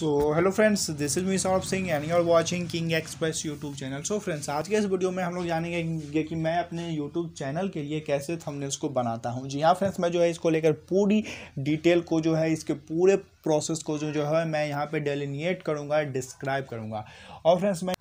so hello friends this is me Saurabh Singh and you are watching King Express YouTube channel so friends आज के इस video में हम लोग जानेंगे कि मैं अपने यूट्यूब चैनल के लिए कैसे थंबनेल्स को बनाता हूँ जी हाँ फ्रेंड्स मैं जो है इसको लेकर पूरी डिटेल को जो है इसके पूरे प्रोसेस को जो जो है मैं यहाँ पर डेलीनिएट करूँगा डिस्क्राइब करूँगा और फ्रेंड्स मैं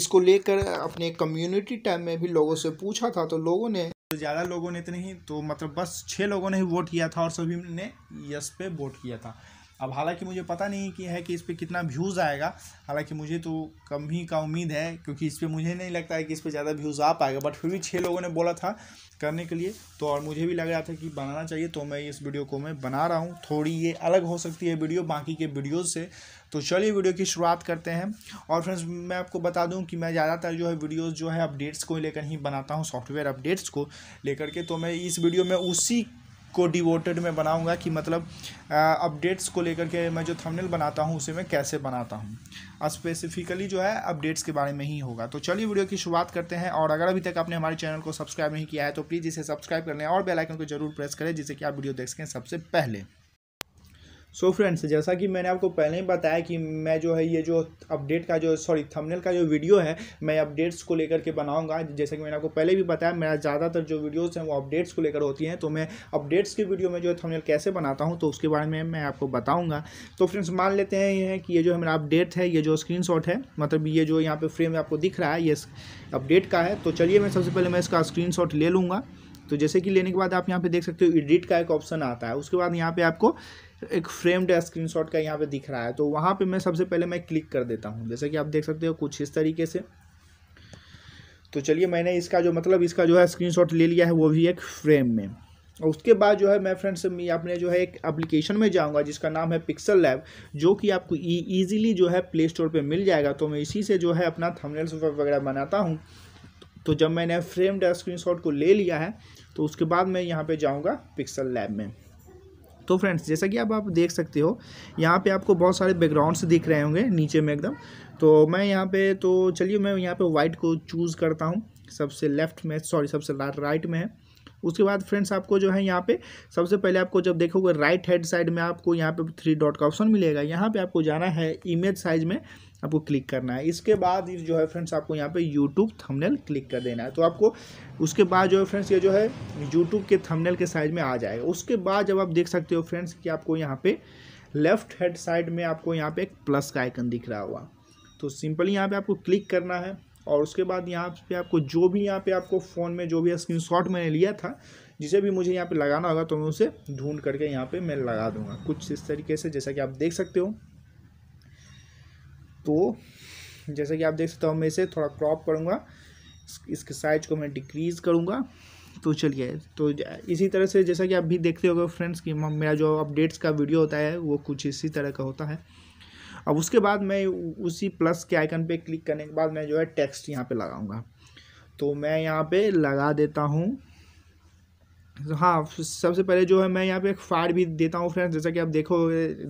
इसको लेकर अपने कम्युनिटी टाइम में भी लोगों से पूछा था तो लोगों ने तो ज़्यादा लोगों ने इतने ही तो मतलब बस छः लोगों ने ही वोट किया था और सभी ने यस पे वोट किया था अब हालांकि मुझे पता नहीं कि है कि इस पर कितना व्यूज़ आएगा हालांकि मुझे तो कम ही का उम्मीद है क्योंकि इस पर मुझे नहीं लगता है कि इस पर ज़्यादा व्यूज़ आ पाएगा बट फिर भी छः लोगों ने बोला था करने के लिए तो और मुझे भी लग रहा था कि बनाना चाहिए तो मैं इस वीडियो को मैं बना रहा हूँ थोड़ी ये अलग हो सकती है वीडियो बाकी के वीडियोज़ से तो चलिए वीडियो की शुरुआत करते हैं और फ्रेंड्स मैं आपको बता दूं कि मैं ज़्यादातर जो है वीडियोस जो है अपडेट्स को लेकर ही बनाता हूं सॉफ्टवेयर अपडेट्स को लेकर के तो मैं इस वीडियो में उसी को डिवोटेड में बनाऊंगा कि मतलब अपडेट्स को लेकर के मैं जो थंबनेल बनाता हूँ उसे मैं कैसे बनाता हूँ स्पेसिफिकली जो है अपडेट्स के बारे में ही होगा तो चलिए वीडियो की शुरुआत करते हैं और अगर अभी तक आपने हमारे चैनल को सब्सक्राइब नहीं किया है तो प्लीज़ इसे सब्सक्राइब कर लें और बेलाइकन को जरूर प्रेस करें जिससे कि आप वीडियो देख सकें सबसे पहले सो so फ्रेंड्स जैसा कि मैंने आपको पहले ही बताया कि मैं जो है ये जो अपडेट का जो सॉरी थंबनेल का जो वीडियो है मैं अपडेट्स को लेकर के बनाऊंगा जैसा कि मैंने आपको पहले भी बताया मेरा ज़्यादातर जो वीडियोस हैं वो अपडेट्स को लेकर होती हैं तो मैं अपडेट्स की वीडियो में जो है थमनेल कैसे बनाता हूँ तो उसके बारे में मैं आपको बताऊँगा तो फ्रेंड्स मान लेते हैं ये है कि ये जो मेरा अपडेट है ये जो स्क्रीन है मतलब ये जो यहाँ पर फ्रेम आपको दिख रहा है ये अपडेट का है तो चलिए मैं सबसे पहले मैं इसका स्क्रीन ले लूँगा तो जैसे कि लेने के बाद आप यहाँ पे देख सकते हो एडिट का एक ऑप्शन आता है उसके बाद यहाँ पे आपको एक फ्रेम्ड स्क्रीनशॉट का यहाँ पे दिख रहा है तो वहाँ पे मैं सबसे पहले मैं क्लिक कर देता हूँ जैसे कि आप देख सकते हो कुछ इस तरीके से तो चलिए मैंने इसका जो मतलब इसका जो है स्क्रीन ले लिया है वो भी एक फ्रेम में और उसके बाद जो है मैं फ्रेंड्स अपने जो है एक एप्लीकेशन में जाऊंगा जिसका नाम है पिक्सल लैब जो कि आपको ईजिली जो है प्ले स्टोर पर मिल जाएगा तो मैं इसी से जो है अपना थंबनेल्स वगैरह बनाता हूँ तो जब मैंने फ्रेम्ड स्क्रीनशॉट को ले लिया है तो उसके बाद मैं यहाँ पे जाऊँगा पिक्सल लैब में तो फ्रेंड्स जैसा कि आप आप देख सकते हो यहाँ पे आपको बहुत सारे बैकग्राउंड्स दिख रहे होंगे नीचे में एकदम तो मैं यहाँ पे तो चलिए मैं यहाँ पे वाइट को चूज़ करता हूँ सबसे लेफ्ट में सॉरी सबसे राइट में है उसके बाद फ्रेंड्स आपको जो है यहाँ पे सबसे पहले आपको जब देखोगे राइट हैंड साइड में आपको यहाँ पे थ्री डॉट का ऑप्शन मिलेगा यहाँ पे आपको जाना है इमेज साइज में आपको क्लिक करना है इसके बाद जो है फ्रेंड्स आपको यहाँ पे यूट्यूब थंबनेल क्लिक कर देना है तो आपको उसके बाद जो है फ्रेंड्स ये जो है यूट्यूब के थंबनेल के साइज में आ जाएगा उसके बाद जब आप देख सकते हो फ्रेंड्स कि आपको यहाँ पे लेफ्ट हैंड साइड में आपको यहाँ पे एक प्लस का आइकन दिख रहा हुआ तो सिंपली यहाँ पर आपको क्लिक करना है और उसके बाद यहाँ पर आपको जो भी यहाँ पर आपको फ़ोन में जो भी शॉट मैंने लिया था जिसे भी मुझे यहाँ पर लगाना होगा तो मैं उसे ढूंढ करके यहाँ पर मैं लगा दूंगा कुछ इस तरीके से जैसा कि आप देख सकते हो तो जैसा कि आप देख सकते हो मैं इसे थोड़ा क्रॉप करूँगा इसके साइज को मैं डिक्रीज़ करूँगा तो चलिए तो इसी तरह से जैसा कि आप भी देखते गए फ्रेंड्स कि मेरा जो अपडेट्स का वीडियो होता है वो कुछ इसी तरह का होता है अब उसके बाद मैं उसी प्लस के आइकन पे क्लिक करने के बाद मैं जो है टेक्स्ट यहाँ पे लगाऊंगा तो मैं यहाँ पे लगा देता हूँ तो हाँ सबसे पहले जो है मैं यहाँ पे एक फायर भी देता हूँ फ्रेंड्स जैसा कि आप देखो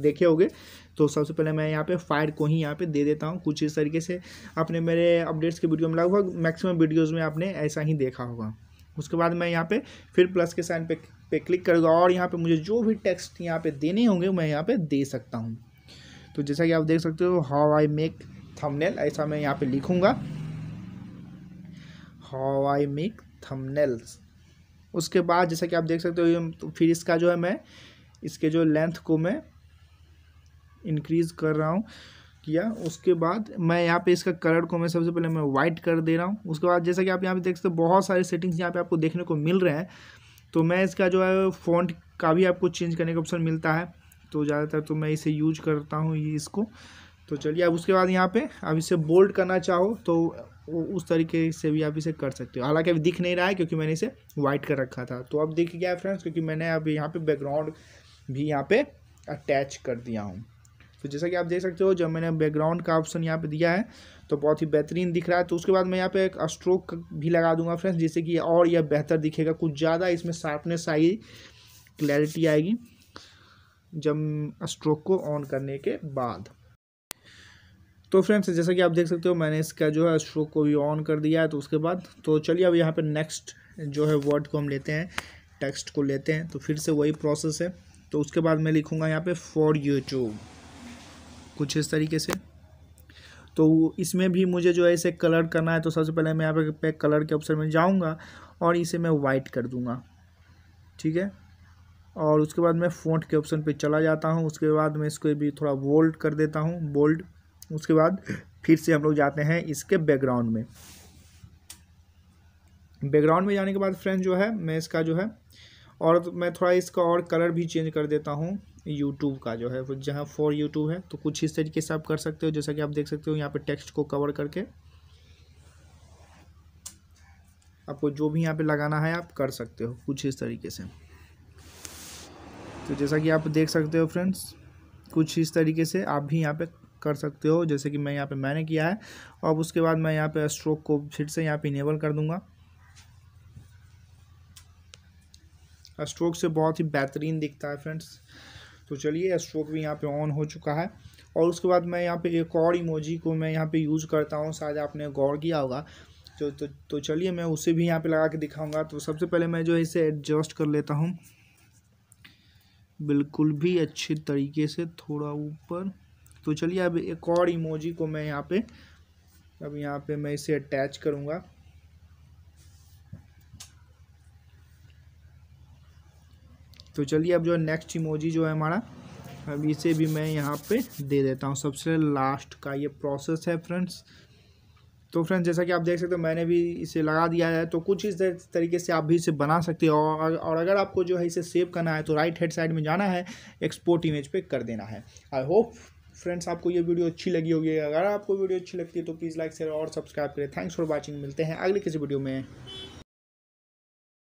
देखे होगे तो सबसे पहले मैं यहाँ पे फायर को ही यहाँ पे दे देता हूँ कुछ इस तरीके से आपने मेरे अपडेट्स के वीडियो में लगभग मैक्सिमम वीडियोज़ में आपने ऐसा ही देखा होगा उसके बाद मैं यहाँ पे फिर प्लस के साइन पे पे क्लिक करूँगा और यहाँ पे मुझे जो भी टेक्स्ट यहाँ पे देने होंगे मैं यहाँ पे दे सकता हूँ तो जैसा कि आप देख सकते हो हाउ आई मेक थमनेल ऐसा मैं यहाँ पे लिखूँगा हाउ आई मेक थमनेल्स उसके बाद जैसा कि आप देख सकते हो तो फिर इसका जो है मैं इसके जो लेंथ को मैं इंक्रीज़ कर रहा हूँ किया उसके बाद मैं यहाँ पे इसका कलर को मैं सबसे पहले मैं वाइट कर दे रहा हूँ उसके बाद जैसा कि आप यहाँ पे देख सकते हो बहुत सारे सेटिंग्स यहाँ पे आपको देखने को मिल रहे हैं तो मैं इसका जो है फॉन्ट का भी आपको चेंज करने का ऑप्शन मिलता है तो ज़्यादातर तो मैं इसे यूज करता हूँ इसको तो चलिए अब उसके बाद यहाँ पर अब इसे बोल्ड करना चाहो तो उस तरीके से भी आप इसे कर सकते हो हालांकि अभी दिख नहीं रहा है क्योंकि मैंने इसे वाइट कर रखा था तो अब दिख गया फ्रेंड्स क्योंकि मैंने अभी यहाँ पे बैकग्राउंड भी यहाँ पे अटैच कर दिया हूँ तो जैसा कि आप देख सकते हो जब मैंने बैकग्राउंड का ऑप्शन यहाँ पे दिया है तो बहुत ही बेहतरीन दिख रहा है तो उसके बाद मैं यहाँ पे एक स्ट्रोक भी लगा दूंगा फ्रेंड्स जिससे कि और यह बेहतर दिखेगा कुछ ज़्यादा इसमें शार्पनेस आएगी क्लैरिटी आएगी जब स्ट्रोक को ऑन करने के बाद तो फ्रेंड्स जैसा कि आप देख सकते हो मैंने इसका जो है स्ट्रोक को भी ऑन कर दिया है तो उसके बाद तो चलिए अब यहाँ पर नेक्स्ट जो है वर्ड को हम लेते हैं टेक्स्ट को लेते हैं तो फिर से वही प्रोसेस है तो उसके बाद मैं लिखूँगा यहाँ पर फॉर यूट्यूब कुछ इस तरीके से तो इसमें भी मुझे जो है इसे कलर करना है तो सबसे पहले मैं यहाँ पे कलर के ऑप्शन में जाऊँगा और इसे मैं वाइट कर दूँगा ठीक है और उसके बाद मैं फ़ॉन्ट के ऑप्शन पे चला जाता हूँ उसके बाद मैं इसको भी थोड़ा बोल्ड कर देता हूँ बोल्ड उसके बाद फिर से हम लोग जाते हैं इसके बैकग्राउंड में बैकग्राउंड में जाने के बाद फ्रेंड जो है मैं इसका जो है और तो मैं थोड़ा इसका और कलर भी चेंज कर देता हूँ यूट्यूब का जो है जहाँ फॉर यूट्यूब है तो कुछ इस तरीके से आप कर सकते हो जैसा कि आप देख सकते हो यहाँ पे टेक्स्ट को कवर करके आपको जो भी यहाँ पे लगाना है आप कर सकते हो कुछ इस तरीके से तो जैसा कि आप देख सकते हो फ्रेंड्स कुछ इस तरीके से आप भी यहाँ पे कर सकते हो जैसे कि मैं यहाँ पे मैंने किया है अब उसके बाद मैं यहाँ पे स्ट्रोक को फिर से यहाँ पे इनेबल कर दूंगा स्ट्रोक से बहुत ही बेहतरीन दिखता है फ्रेंड्स तो चलिए स्ट्रोक भी यहाँ पे ऑन हो चुका है और उसके बाद मैं यहाँ पे एक और इमोजी को मैं यहाँ पे यूज़ करता हूँ शायद आपने गौर किया होगा तो तो, तो चलिए मैं उसे भी यहाँ पे लगा के दिखाऊंगा तो सबसे पहले मैं जो है इसे एडजस्ट कर लेता हूँ बिल्कुल भी अच्छे तरीके से थोड़ा ऊपर तो चलिए अब एक और इमोजी को मैं यहाँ पे अब यहाँ पे मैं इसे अटैच करूँगा तो चलिए अब जो नेक्स्ट इमोजी जो है हमारा अब इसे भी मैं यहाँ पे दे देता हूँ सबसे लास्ट का ये प्रोसेस है फ्रेंड्स तो फ्रेंड्स जैसा कि आप देख सकते हो मैंने भी इसे लगा दिया है तो कुछ इस तरीके से आप भी इसे बना सकते हो और और अगर आपको जो है इसे सेव करना है तो राइट हेड साइड में जाना है एक्सपोर्ट इमेज पे कर देना है आई होप फ्रेंड्स आपको ये वीडियो अच्छी लगी होगी अगर आपको वीडियो अच्छी लगती है तो प्लीज़ लाइक शेयर और सब्सक्राइब करें थैंक्स फॉर वॉचिंग मिलते हैं अगले किसी वीडियो में